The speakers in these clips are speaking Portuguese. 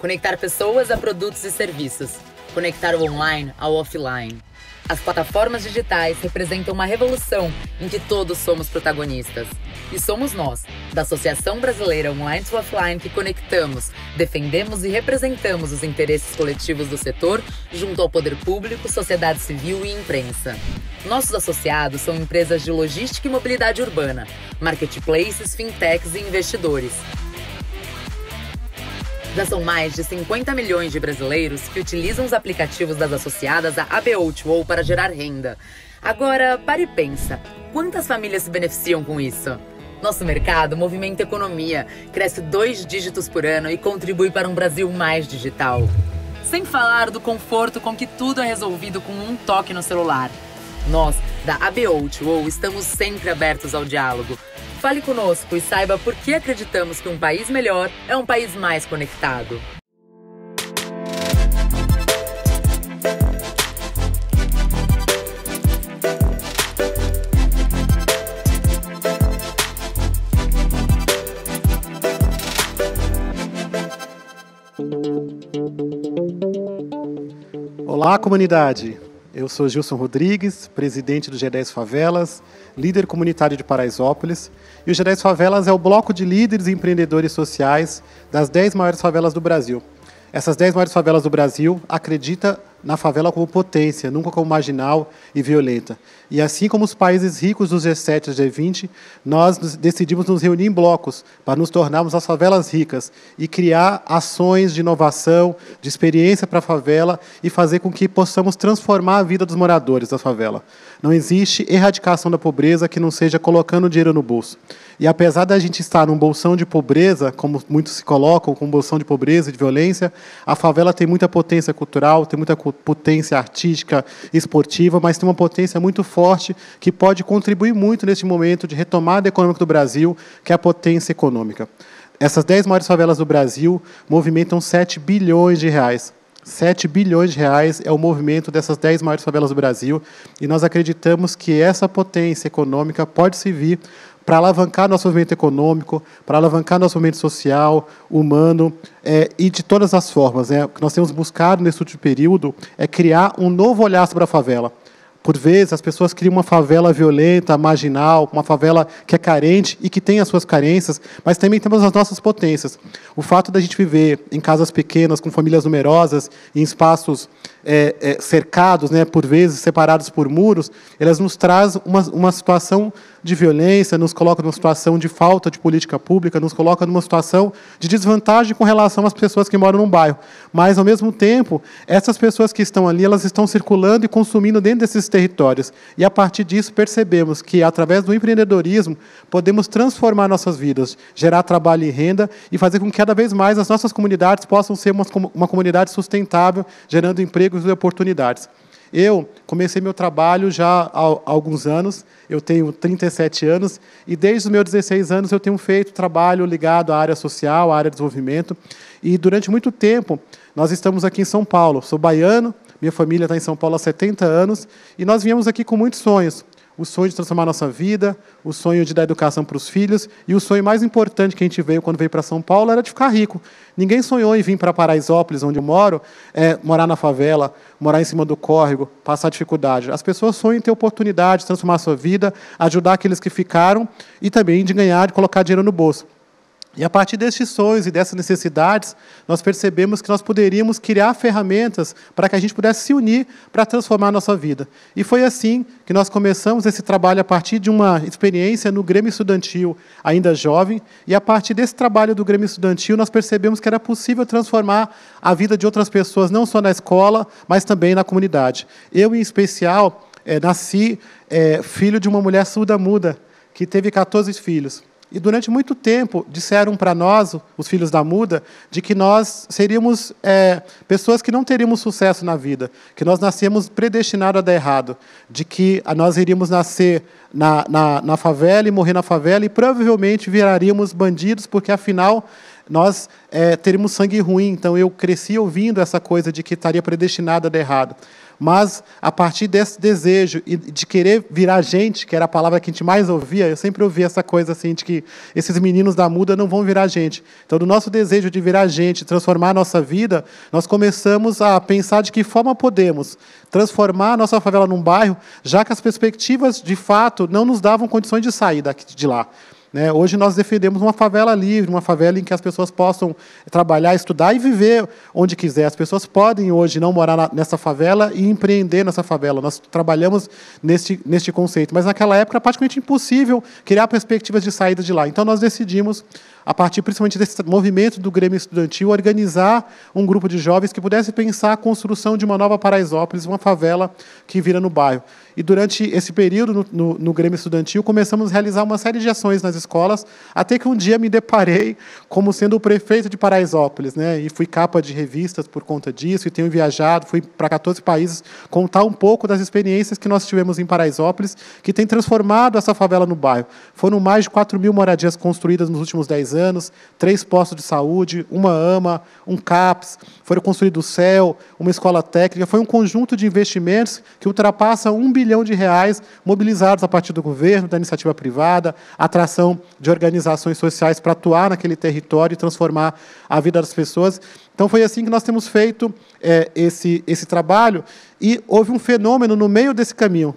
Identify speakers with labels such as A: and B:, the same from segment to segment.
A: Conectar pessoas a produtos e serviços. Conectar o online ao offline. As plataformas digitais representam uma revolução em que todos somos protagonistas. E somos nós, da Associação Brasileira Online to Offline, que conectamos, defendemos e representamos os interesses coletivos do setor junto ao poder público, sociedade civil e imprensa. Nossos associados são empresas de logística e mobilidade urbana, marketplaces, fintechs e investidores. Já são mais de 50 milhões de brasileiros que utilizam os aplicativos das associadas à abo 2 para gerar renda. Agora, pare e pensa. Quantas famílias se beneficiam com isso? Nosso mercado movimenta economia, cresce dois dígitos por ano e contribui para um Brasil mais digital. Sem falar do conforto com que tudo é resolvido com um toque no celular. Nós, da abo 2 estamos sempre abertos ao diálogo. Fale conosco e saiba por que acreditamos que um país melhor é um país mais conectado.
B: Olá, comunidade! Eu sou Gilson Rodrigues, presidente do G10 Favelas líder comunitário de Paraisópolis. E o Gerais Favelas é o bloco de líderes e empreendedores sociais das 10 maiores favelas do Brasil. Essas 10 maiores favelas do Brasil acredita na favela como potência, nunca como marginal e violenta. E assim como os países ricos dos G7 e G20, nós decidimos nos reunir em blocos para nos tornarmos as favelas ricas e criar ações de inovação, de experiência para a favela e fazer com que possamos transformar a vida dos moradores da favela. Não existe erradicação da pobreza que não seja colocando dinheiro no bolso. E apesar da gente estar num bolsão de pobreza, como muitos se colocam, com um bolsão de pobreza e de violência, a favela tem muita potência cultural, tem muita potência artística, esportiva, mas tem uma potência muito forte que pode contribuir muito neste momento de retomada econômica do Brasil, que é a potência econômica. Essas 10 maiores favelas do Brasil movimentam 7 bilhões de reais. 7 bilhões de reais é o movimento dessas 10 maiores favelas do Brasil, e nós acreditamos que essa potência econômica pode servir para alavancar nosso movimento econômico, para alavancar nosso movimento social, humano é, e de todas as formas. Né? O que nós temos buscado nesse último período é criar um novo olhar sobre a favela. Por vezes, as pessoas criam uma favela violenta, marginal, uma favela que é carente e que tem as suas carências, mas também temos as nossas potências. O fato da gente viver em casas pequenas, com famílias numerosas, em espaços é, é, cercados, né, por vezes separados por muros, elas nos trazem uma, uma situação de violência, nos coloca numa situação de falta de política pública, nos coloca numa situação de desvantagem com relação às pessoas que moram num bairro. Mas, ao mesmo tempo, essas pessoas que estão ali, elas estão circulando e consumindo dentro desses territórios. E, a partir disso, percebemos que, através do empreendedorismo, podemos transformar nossas vidas, gerar trabalho e renda e fazer com que, cada vez mais, as nossas comunidades possam ser uma, uma comunidade sustentável, gerando emprego empregos e oportunidades. Eu comecei meu trabalho já há alguns anos, eu tenho 37 anos, e desde os meus 16 anos eu tenho feito trabalho ligado à área social, à área de desenvolvimento, e durante muito tempo nós estamos aqui em São Paulo. Sou baiano, minha família está em São Paulo há 70 anos, e nós viemos aqui com muitos sonhos o sonho de transformar a nossa vida, o sonho de dar educação para os filhos, e o sonho mais importante que a gente veio quando veio para São Paulo era de ficar rico. Ninguém sonhou em vir para Paraisópolis, onde eu moro, é, morar na favela, morar em cima do córrego, passar dificuldade. As pessoas sonham em ter oportunidade de transformar a sua vida, ajudar aqueles que ficaram e também de ganhar, de colocar dinheiro no bolso. E a partir destes sonhos e dessas necessidades, nós percebemos que nós poderíamos criar ferramentas para que a gente pudesse se unir para transformar a nossa vida. E foi assim que nós começamos esse trabalho a partir de uma experiência no Grêmio Estudantil, ainda jovem, e a partir desse trabalho do Grêmio Estudantil, nós percebemos que era possível transformar a vida de outras pessoas, não só na escola, mas também na comunidade. Eu, em especial, é, nasci é, filho de uma mulher surda-muda, que teve 14 filhos. E durante muito tempo disseram para nós, os filhos da muda, de que nós seríamos é, pessoas que não teríamos sucesso na vida, que nós nascemos predestinados a dar errado, de que nós iríamos nascer na, na, na favela e morrer na favela e provavelmente viraríamos bandidos, porque afinal nós é, teríamos sangue ruim. Então eu cresci ouvindo essa coisa de que estaria predestinada a dar errado. Mas a partir desse desejo e de querer virar gente, que era a palavra que a gente mais ouvia, eu sempre ouvia essa coisa assim de que esses meninos da muda não vão virar gente. Então, do nosso desejo de virar gente, transformar a nossa vida, nós começamos a pensar de que forma podemos transformar a nossa favela num bairro, já que as perspectivas de fato não nos davam condições de sair de lá. Né? Hoje nós defendemos uma favela livre, uma favela em que as pessoas possam trabalhar, estudar e viver onde quiser. As pessoas podem hoje não morar na, nessa favela e empreender nessa favela. Nós trabalhamos neste, neste conceito. Mas naquela época era praticamente impossível criar perspectivas de saída de lá. Então nós decidimos a partir principalmente desse movimento do Grêmio Estudantil, organizar um grupo de jovens que pudesse pensar a construção de uma nova Paraisópolis, uma favela que vira no bairro. E durante esse período no, no, no Grêmio Estudantil, começamos a realizar uma série de ações nas escolas, até que um dia me deparei como sendo o prefeito de Paraisópolis, né? E fui capa de revistas por conta disso, e tenho viajado, fui para 14 países contar um pouco das experiências que nós tivemos em Paraisópolis, que tem transformado essa favela no bairro. Foram mais de 4 mil moradias construídas nos últimos 10 anos anos, três postos de saúde, uma AMA, um CAPS, foram construídos o CEL, uma escola técnica. Foi um conjunto de investimentos que ultrapassa um bilhão de reais mobilizados a partir do governo, da iniciativa privada, atração de organizações sociais para atuar naquele território e transformar a vida das pessoas. Então, foi assim que nós temos feito é, esse, esse trabalho. E houve um fenômeno no meio desse caminho,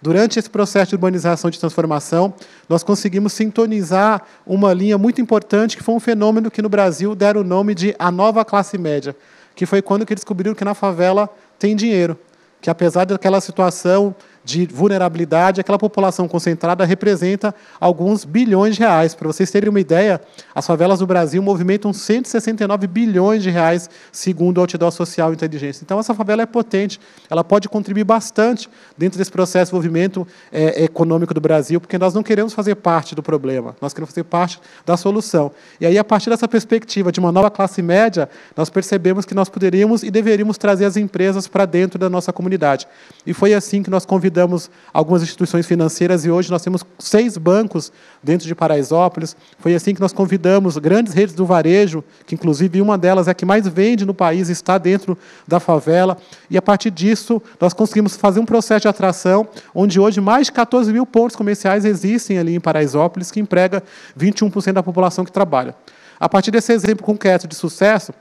B: Durante esse processo de urbanização de transformação, nós conseguimos sintonizar uma linha muito importante, que foi um fenômeno que no Brasil deram o nome de a nova classe média, que foi quando que descobriram que na favela tem dinheiro, que apesar daquela situação de vulnerabilidade, aquela população concentrada representa alguns bilhões de reais. Para vocês terem uma ideia, as favelas do Brasil movimentam 169 bilhões de reais, segundo o Outdoor Social Inteligência. Então, essa favela é potente, ela pode contribuir bastante dentro desse processo de movimento é, econômico do Brasil, porque nós não queremos fazer parte do problema, nós queremos fazer parte da solução. E aí, a partir dessa perspectiva de uma nova classe média, nós percebemos que nós poderíamos e deveríamos trazer as empresas para dentro da nossa comunidade. E foi assim que nós convidamos liquidamos algumas instituições financeiras e hoje nós temos seis bancos dentro de Paraisópolis. Foi assim que nós convidamos grandes redes do varejo, que inclusive uma delas é a que mais vende no país, está dentro da favela. E a partir disso, nós conseguimos fazer um processo de atração, onde hoje mais de 14 mil pontos comerciais existem ali em Paraisópolis, que emprega 21% da população que trabalha. A partir desse exemplo concreto de sucesso,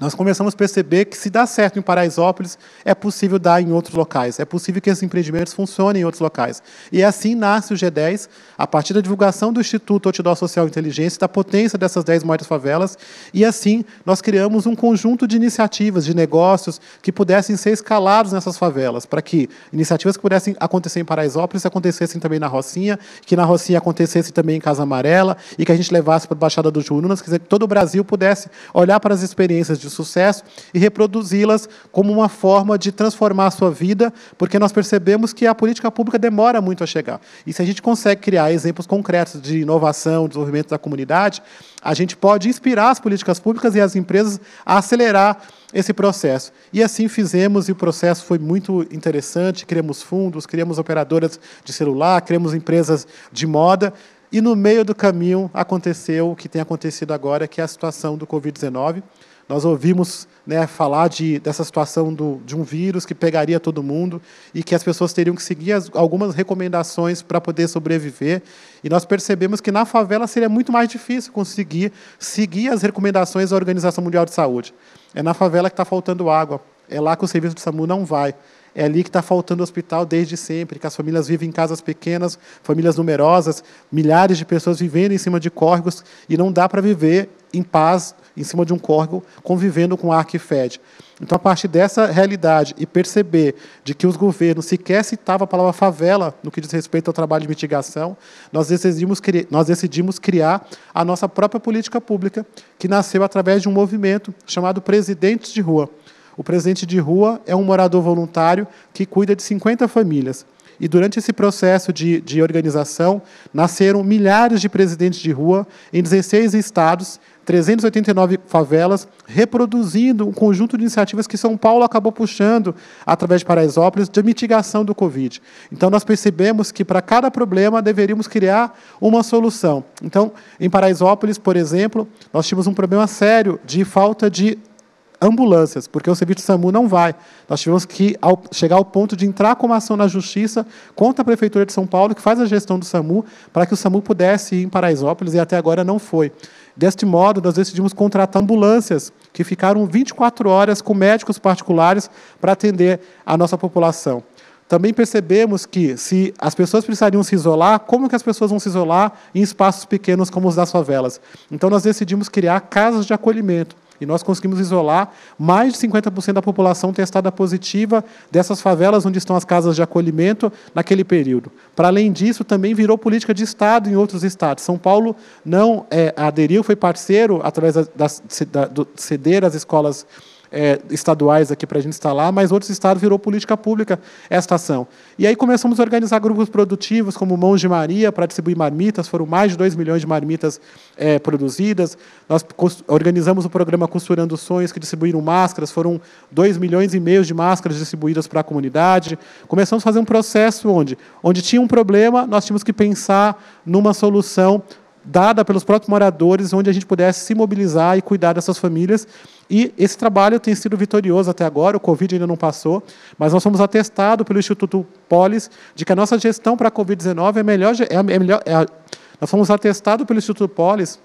B: nós começamos a perceber que se dá certo em Paraisópolis, é possível dar em outros locais, é possível que esses empreendimentos funcionem em outros locais. E é assim nasce o G10, a partir da divulgação do Instituto Otidó Social Inteligência, da potência dessas 10 maiores favelas, e assim nós criamos um conjunto de iniciativas, de negócios que pudessem ser escalados nessas favelas, para que iniciativas que pudessem acontecer em Paraisópolis acontecessem também na Rocinha, que na Rocinha acontecesse também em Casa Amarela, e que a gente levasse para a Baixada do Jurunas, quer dizer, que todo o Brasil pudesse olhar para as experiências de sucesso e reproduzi-las como uma forma de transformar a sua vida, porque nós percebemos que a política pública demora muito a chegar. E se a gente consegue criar exemplos concretos de inovação, desenvolvimento da comunidade, a gente pode inspirar as políticas públicas e as empresas a acelerar esse processo. E assim fizemos, e o processo foi muito interessante. Criamos fundos, criamos operadoras de celular, criamos empresas de moda. E no meio do caminho aconteceu o que tem acontecido agora, que é a situação do Covid-19. Nós ouvimos né, falar de, dessa situação do, de um vírus que pegaria todo mundo e que as pessoas teriam que seguir as, algumas recomendações para poder sobreviver. E nós percebemos que na favela seria muito mais difícil conseguir seguir as recomendações da Organização Mundial de Saúde. É na favela que está faltando água, é lá que o serviço de SAMU não vai é ali que está faltando hospital desde sempre, que as famílias vivem em casas pequenas, famílias numerosas, milhares de pessoas vivendo em cima de córregos, e não dá para viver em paz em cima de um córrego, convivendo com ar que fede. Então, a partir dessa realidade e perceber de que os governos sequer citavam a palavra favela no que diz respeito ao trabalho de mitigação, nós decidimos, nós decidimos criar a nossa própria política pública, que nasceu através de um movimento chamado Presidentes de Rua. O presidente de rua é um morador voluntário que cuida de 50 famílias. E durante esse processo de, de organização, nasceram milhares de presidentes de rua em 16 estados, 389 favelas, reproduzindo um conjunto de iniciativas que São Paulo acabou puxando através de Paraisópolis de mitigação do Covid. Então, nós percebemos que para cada problema deveríamos criar uma solução. Então, em Paraisópolis, por exemplo, nós tínhamos um problema sério de falta de ambulâncias, porque o serviço SAMU não vai. Nós tivemos que ao, chegar ao ponto de entrar com uma ação na Justiça contra a Prefeitura de São Paulo, que faz a gestão do SAMU, para que o SAMU pudesse ir em Paraisópolis, e até agora não foi. Deste modo, nós decidimos contratar ambulâncias, que ficaram 24 horas com médicos particulares para atender a nossa população. Também percebemos que, se as pessoas precisariam se isolar, como que as pessoas vão se isolar em espaços pequenos como os das favelas? Então, nós decidimos criar casas de acolhimento, e nós conseguimos isolar mais de 50% da população testada positiva dessas favelas onde estão as casas de acolhimento naquele período. Para além disso, também virou política de Estado em outros estados. São Paulo não é, aderiu, foi parceiro, através das, da, do ceder as escolas é, estaduais aqui para a gente instalar, mas outros estados virou política pública esta ação. E aí começamos a organizar grupos produtivos, como Mãos de Maria, para distribuir marmitas, foram mais de 2 milhões de marmitas é, produzidas. Nós organizamos o programa Costurando Sonhos, que distribuíram máscaras, foram 2 milhões e meio de máscaras distribuídas para a comunidade. Começamos a fazer um processo onde, onde tinha um problema, nós tínhamos que pensar numa solução dada pelos próprios moradores, onde a gente pudesse se mobilizar e cuidar dessas famílias. E esse trabalho tem sido vitorioso até agora, o Covid ainda não passou, mas nós fomos atestados pelo Instituto Polis de que a nossa gestão para a Covid-19 é melhor. É, é melhor é a, nós fomos atestados pelo Instituto Polis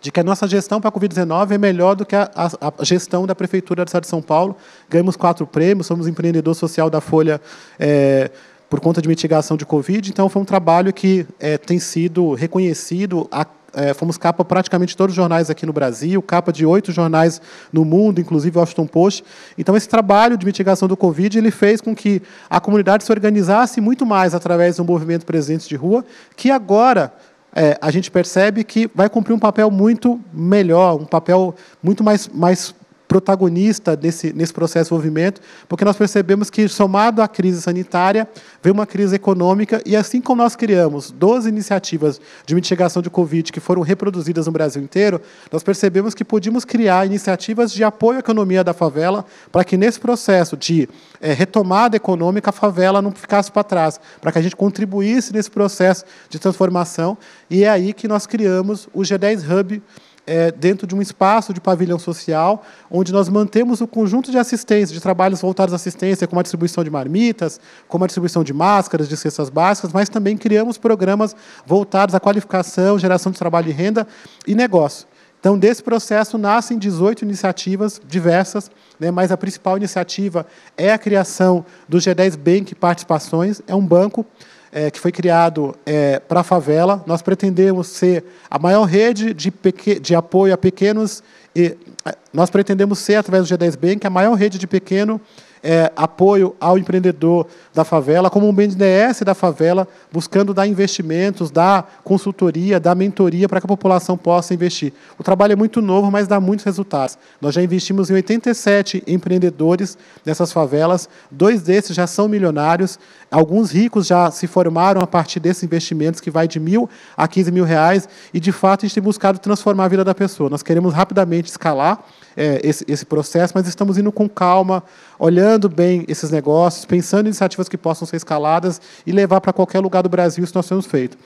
B: de que a nossa gestão para a Covid-19 é melhor do que a, a, a, gestão da Prefeitura do Estado de São Paulo. Ganhamos quatro prêmios, somos empreendedor social da Folha. É, por conta de mitigação de Covid. Então, foi um trabalho que é, tem sido reconhecido. A, é, fomos capa praticamente todos os jornais aqui no Brasil, capa de oito jornais no mundo, inclusive o Washington Post. Então, esse trabalho de mitigação do Covid ele fez com que a comunidade se organizasse muito mais através do movimento Presidentes de Rua, que agora é, a gente percebe que vai cumprir um papel muito melhor, um papel muito mais, mais protagonista nesse, nesse processo de movimento, porque nós percebemos que, somado à crise sanitária, veio uma crise econômica, e assim como nós criamos 12 iniciativas de mitigação de Covid que foram reproduzidas no Brasil inteiro, nós percebemos que podíamos criar iniciativas de apoio à economia da favela, para que nesse processo de é, retomada econômica, a favela não ficasse para trás, para que a gente contribuísse nesse processo de transformação, e é aí que nós criamos o G10 Hub, é, dentro de um espaço de pavilhão social, onde nós mantemos o conjunto de assistência, de trabalhos voltados à assistência, como a distribuição de marmitas, como a distribuição de máscaras, de cestas básicas, mas também criamos programas voltados à qualificação, geração de trabalho e renda e negócio. Então, desse processo nascem 18 iniciativas diversas, né, mas a principal iniciativa é a criação do G10 Bank Participações, é um banco é, que foi criado é, para a favela. Nós pretendemos ser a maior rede de, de apoio a pequenos. E, nós pretendemos ser, através do G10 Bank, a maior rede de pequeno é, apoio ao empreendedor da favela, como um BNDES da favela, buscando dar investimentos, dar consultoria, dar mentoria para que a população possa investir. O trabalho é muito novo, mas dá muitos resultados. Nós já investimos em 87 empreendedores nessas favelas, dois desses já são milionários, Alguns ricos já se formaram a partir desses investimentos que vai de mil a 15 mil reais e, de fato, a gente tem buscado transformar a vida da pessoa. Nós queremos rapidamente escalar é, esse, esse processo, mas estamos indo com calma, olhando bem esses negócios, pensando em iniciativas que possam ser escaladas e levar para qualquer lugar do Brasil isso nós temos feito.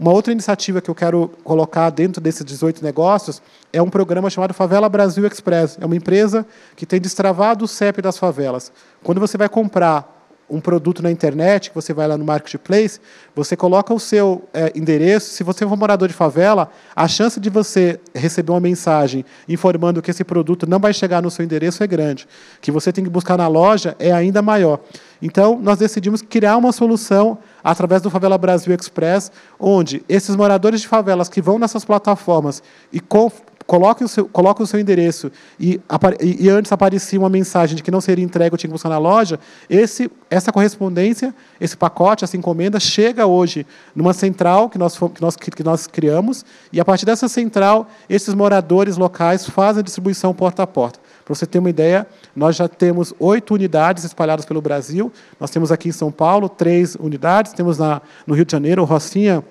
B: Uma outra iniciativa que eu quero colocar dentro desses 18 negócios é um programa chamado Favela Brasil Express. É uma empresa que tem destravado o CEP das favelas. Quando você vai comprar um produto na internet, que você vai lá no marketplace, você coloca o seu é, endereço. Se você for morador de favela, a chance de você receber uma mensagem informando que esse produto não vai chegar no seu endereço é grande. Que você tem que buscar na loja é ainda maior. Então, nós decidimos criar uma solução através do Favela Brasil Express, onde esses moradores de favelas que vão nessas plataformas e coloque o seu, coloque o seu endereço e, e, antes aparecia uma mensagem de que não seria entregue, eu tinha que buscar na loja, esse, essa correspondência, esse pacote, essa encomenda, chega hoje numa central que nós, que, nós, que nós criamos, e a partir dessa central, esses moradores locais fazem a distribuição porta a porta. Para você ter uma ideia, nós já temos oito unidades espalhadas pelo Brasil, nós temos aqui em São Paulo três unidades, temos na, no Rio de Janeiro, Rocinha,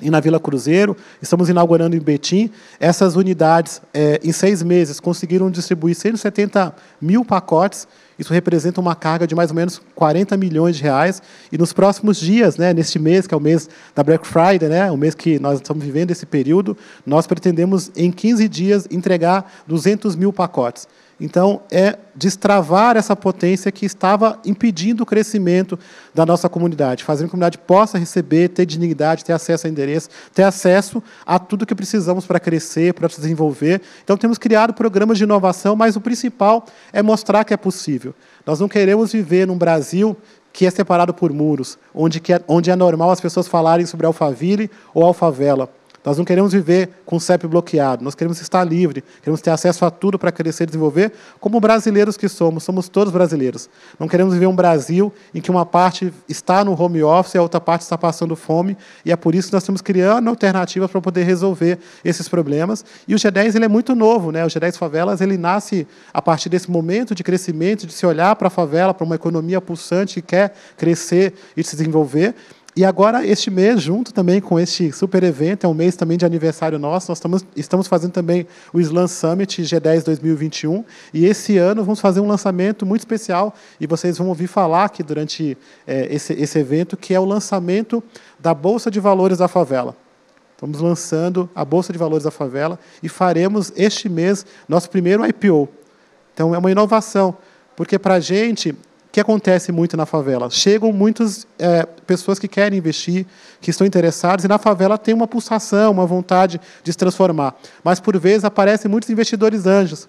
B: e na Vila Cruzeiro, estamos inaugurando em Betim. Essas unidades, é, em seis meses, conseguiram distribuir 170 mil pacotes. Isso representa uma carga de mais ou menos 40 milhões de reais. E nos próximos dias, né, neste mês, que é o mês da Black Friday, né, o mês que nós estamos vivendo esse período, nós pretendemos, em 15 dias, entregar 200 mil pacotes. Então, é destravar essa potência que estava impedindo o crescimento da nossa comunidade, fazendo que a comunidade possa receber, ter dignidade, ter acesso a endereço, ter acesso a tudo que precisamos para crescer, para se desenvolver. Então, temos criado programas de inovação, mas o principal é mostrar que é possível. Nós não queremos viver num Brasil que é separado por muros, onde, é, é normal as pessoas falarem sobre Alphaville ou Alfavela nós não queremos viver com o CEP bloqueado, nós queremos estar livre, queremos ter acesso a tudo para crescer e desenvolver, como brasileiros que somos, somos todos brasileiros. Não queremos viver um Brasil em que uma parte está no home office e a outra parte está passando fome, e é por isso que nós estamos criando alternativas para poder resolver esses problemas. E o G10 ele é muito novo, né? o G10 Favelas ele nasce a partir desse momento de crescimento, de se olhar para a favela, para uma economia pulsante que quer crescer e se desenvolver. E agora, este mês, junto também com este super evento, é um mês também de aniversário nosso, nós estamos, estamos fazendo também o Slam Summit G10 2021. E esse ano vamos fazer um lançamento muito especial, e vocês vão ouvir falar aqui durante é, esse, esse evento, que é o lançamento da Bolsa de Valores da Favela. Estamos lançando a Bolsa de Valores da Favela e faremos este mês nosso primeiro IPO. Então, é uma inovação, porque para a gente que acontece muito na favela. Chegam muitas é, pessoas que querem investir, que estão interessadas, e na favela tem uma pulsação, uma vontade de se transformar. Mas, por vezes, aparecem muitos investidores anjos,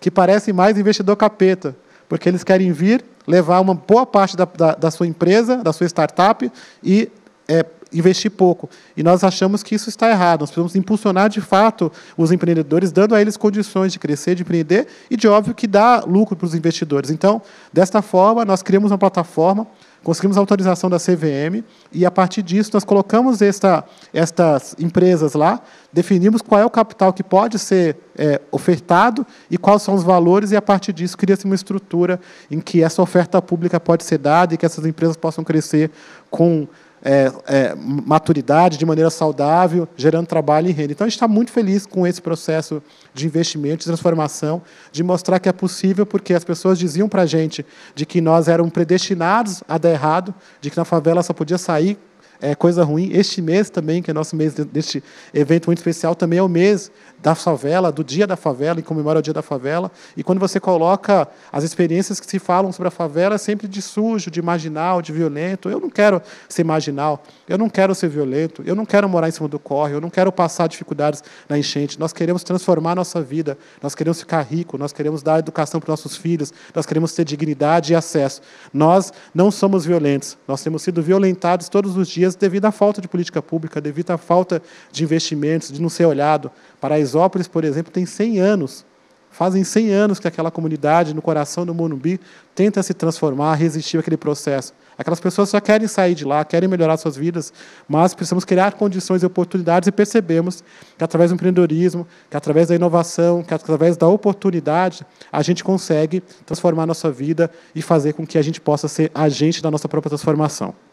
B: que parecem mais investidor capeta, porque eles querem vir, levar uma boa parte da, da, da sua empresa, da sua startup, e é, investir pouco. E nós achamos que isso está errado. Nós precisamos impulsionar, de fato, os empreendedores, dando a eles condições de crescer, de empreender e, de óbvio, que dá lucro para os investidores. Então, desta forma, nós criamos uma plataforma, conseguimos a autorização da CVM e, a partir disso, nós colocamos esta, estas empresas lá, definimos qual é o capital que pode ser é, ofertado e quais são os valores, e, a partir disso, cria-se uma estrutura em que essa oferta pública pode ser dada e que essas empresas possam crescer com é, é, maturidade de maneira saudável, gerando trabalho e renda. Então, a gente está muito feliz com esse processo de investimento, de transformação, de mostrar que é possível, porque as pessoas diziam para a gente de que nós éramos predestinados a dar errado, de que na favela só podia sair é, coisa ruim. Este mês também, que é nosso mês deste evento muito especial, também é o mês da favela, do dia da favela, e comemora o dia da favela. E quando você coloca as experiências que se falam sobre a favela, é sempre de sujo, de marginal, de violento. Eu não quero ser marginal, eu não quero ser violento, eu não quero morar em cima do corre, eu não quero passar dificuldades na enchente. Nós queremos transformar a nossa vida, nós queremos ficar rico, nós queremos dar educação para os nossos filhos, nós queremos ter dignidade e acesso. Nós não somos violentos, nós temos sido violentados todos os dias devido à falta de política pública, devido à falta de investimentos, de não ser olhado. Paraisópolis, por exemplo, tem 100 anos. Fazem 100 anos que aquela comunidade no coração do Monumbi tenta se transformar, resistiu àquele processo. Aquelas pessoas só querem sair de lá, querem melhorar suas vidas, mas precisamos criar condições e oportunidades e percebemos que através do empreendedorismo, que através da inovação, que através da oportunidade, a gente consegue transformar a nossa vida e fazer com que a gente possa ser agente da nossa própria transformação.